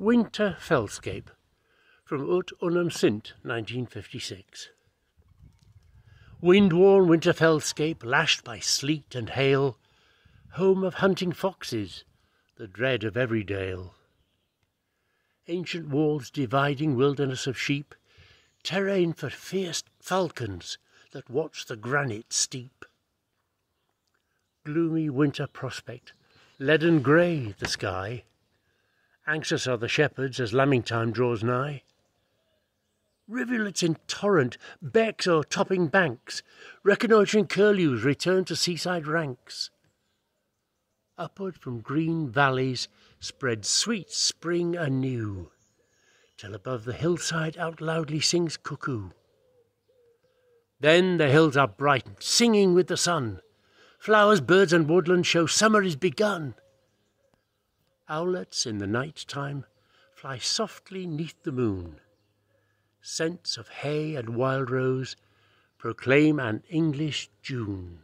Winter fellscape, from Ut Unum Sint, 1956. Wind-worn winter fellscape, lashed by sleet and hail, home of hunting foxes, the dread of every dale. Ancient walls dividing wilderness of sheep, terrain for fierce falcons that watch the granite steep. Gloomy winter prospect, leaden grey the sky, Anxious are the shepherds as lambing time draws nigh. Rivulets in torrent, becks topping banks, reconnoitring curlews return to seaside ranks. Upward from green valleys spreads sweet spring anew, till above the hillside out loudly sings cuckoo. Then the hills are brightened, singing with the sun. Flowers, birds, and woodland show summer is begun. Owlets in the night time fly softly neath the moon. Scents of hay and wild rose proclaim an English June.